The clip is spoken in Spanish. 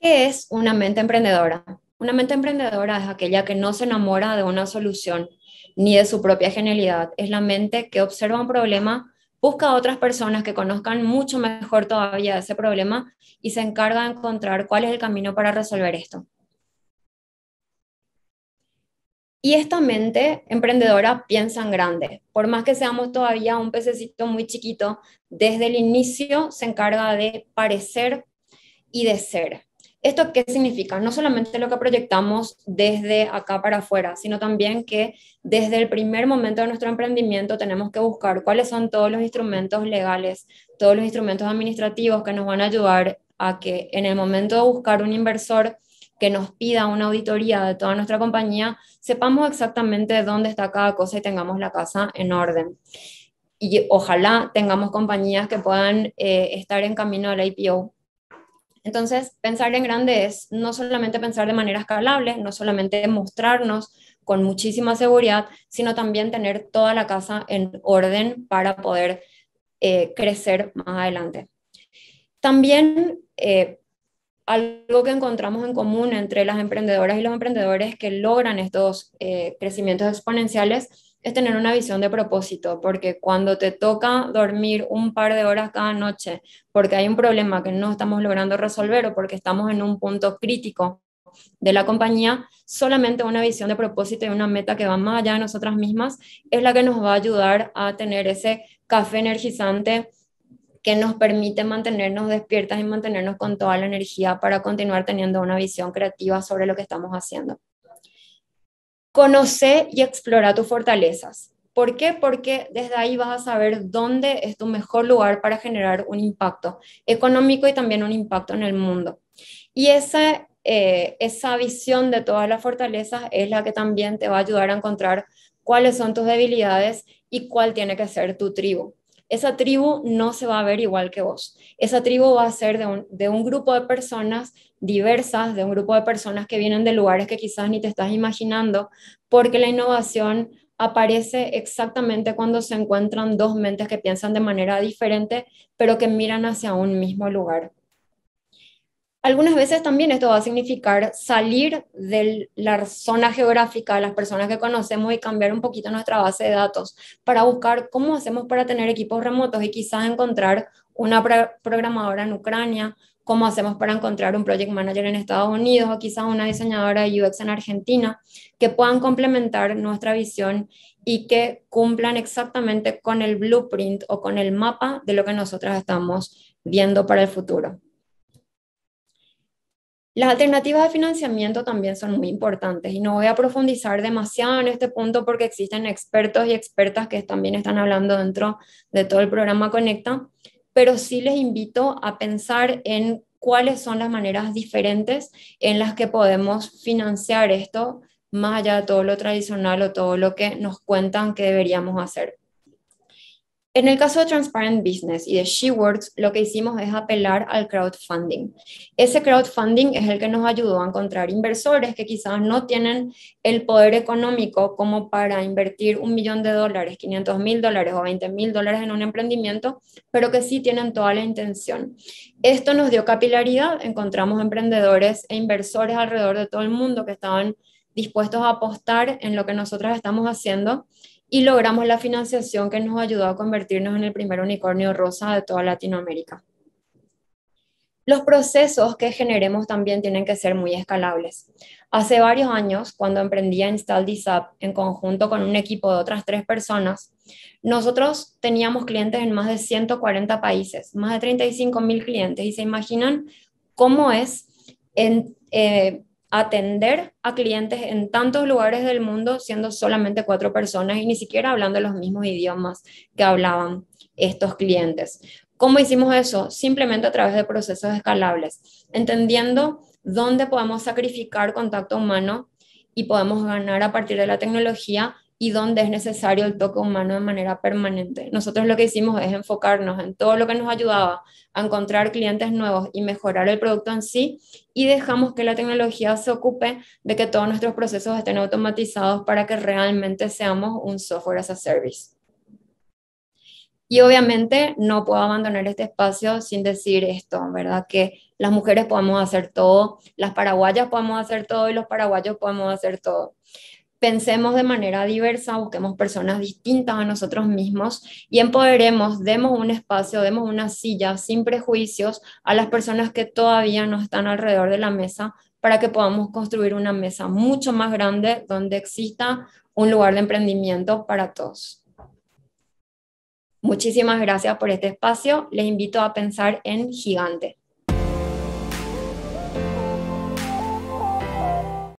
¿Qué es una mente emprendedora? Una mente emprendedora es aquella que no se enamora de una solución ni de su propia genialidad. Es la mente que observa un problema, busca a otras personas que conozcan mucho mejor todavía ese problema y se encarga de encontrar cuál es el camino para resolver esto. Y esta mente emprendedora piensa en grande. Por más que seamos todavía un pececito muy chiquito, desde el inicio se encarga de parecer y de ser. ¿Esto qué significa? No solamente lo que proyectamos desde acá para afuera, sino también que desde el primer momento de nuestro emprendimiento tenemos que buscar cuáles son todos los instrumentos legales, todos los instrumentos administrativos que nos van a ayudar a que en el momento de buscar un inversor que nos pida una auditoría de toda nuestra compañía, sepamos exactamente dónde está cada cosa y tengamos la casa en orden. Y ojalá tengamos compañías que puedan eh, estar en camino a la IPO entonces, pensar en grande es no solamente pensar de manera escalable, no solamente mostrarnos con muchísima seguridad, sino también tener toda la casa en orden para poder eh, crecer más adelante. También eh, algo que encontramos en común entre las emprendedoras y los emprendedores que logran estos eh, crecimientos exponenciales es tener una visión de propósito, porque cuando te toca dormir un par de horas cada noche porque hay un problema que no estamos logrando resolver o porque estamos en un punto crítico de la compañía, solamente una visión de propósito y una meta que va más allá de nosotras mismas es la que nos va a ayudar a tener ese café energizante que nos permite mantenernos despiertas y mantenernos con toda la energía para continuar teniendo una visión creativa sobre lo que estamos haciendo. Conoce y explora tus fortalezas. ¿Por qué? Porque desde ahí vas a saber dónde es tu mejor lugar para generar un impacto económico y también un impacto en el mundo. Y esa, eh, esa visión de todas las fortalezas es la que también te va a ayudar a encontrar cuáles son tus debilidades y cuál tiene que ser tu tribu esa tribu no se va a ver igual que vos. Esa tribu va a ser de un, de un grupo de personas diversas, de un grupo de personas que vienen de lugares que quizás ni te estás imaginando, porque la innovación aparece exactamente cuando se encuentran dos mentes que piensan de manera diferente, pero que miran hacia un mismo lugar algunas veces también esto va a significar salir de la zona geográfica de las personas que conocemos y cambiar un poquito nuestra base de datos para buscar cómo hacemos para tener equipos remotos y quizás encontrar una programadora en Ucrania, cómo hacemos para encontrar un project manager en Estados Unidos o quizás una diseñadora de UX en Argentina que puedan complementar nuestra visión y que cumplan exactamente con el blueprint o con el mapa de lo que nosotras estamos viendo para el futuro. Las alternativas de financiamiento también son muy importantes y no voy a profundizar demasiado en este punto porque existen expertos y expertas que también están hablando dentro de todo el programa Conecta, pero sí les invito a pensar en cuáles son las maneras diferentes en las que podemos financiar esto más allá de todo lo tradicional o todo lo que nos cuentan que deberíamos hacer. En el caso de Transparent Business y de SheWords, lo que hicimos es apelar al crowdfunding. Ese crowdfunding es el que nos ayudó a encontrar inversores que quizás no tienen el poder económico como para invertir un millón de dólares, 500 mil dólares o 20 mil dólares en un emprendimiento, pero que sí tienen toda la intención. Esto nos dio capilaridad, encontramos emprendedores e inversores alrededor de todo el mundo que estaban dispuestos a apostar en lo que nosotros estamos haciendo y logramos la financiación que nos ayudó a convertirnos en el primer unicornio rosa de toda Latinoamérica. Los procesos que generemos también tienen que ser muy escalables. Hace varios años, cuando emprendía Install This en conjunto con un equipo de otras tres personas, nosotros teníamos clientes en más de 140 países, más de 35 mil clientes. Y se imaginan cómo es en, eh, atender a clientes en tantos lugares del mundo siendo solamente cuatro personas y ni siquiera hablando los mismos idiomas que hablaban estos clientes. ¿Cómo hicimos eso? Simplemente a través de procesos escalables, entendiendo dónde podemos sacrificar contacto humano y podemos ganar a partir de la tecnología y donde es necesario el toque humano de manera permanente. Nosotros lo que hicimos es enfocarnos en todo lo que nos ayudaba a encontrar clientes nuevos y mejorar el producto en sí y dejamos que la tecnología se ocupe de que todos nuestros procesos estén automatizados para que realmente seamos un software as a service. Y obviamente no puedo abandonar este espacio sin decir esto, ¿verdad? Que las mujeres podemos hacer todo, las paraguayas podemos hacer todo y los paraguayos podemos hacer todo pensemos de manera diversa, busquemos personas distintas a nosotros mismos y empoderemos, demos un espacio, demos una silla sin prejuicios a las personas que todavía no están alrededor de la mesa para que podamos construir una mesa mucho más grande donde exista un lugar de emprendimiento para todos. Muchísimas gracias por este espacio. Les invito a pensar en gigante.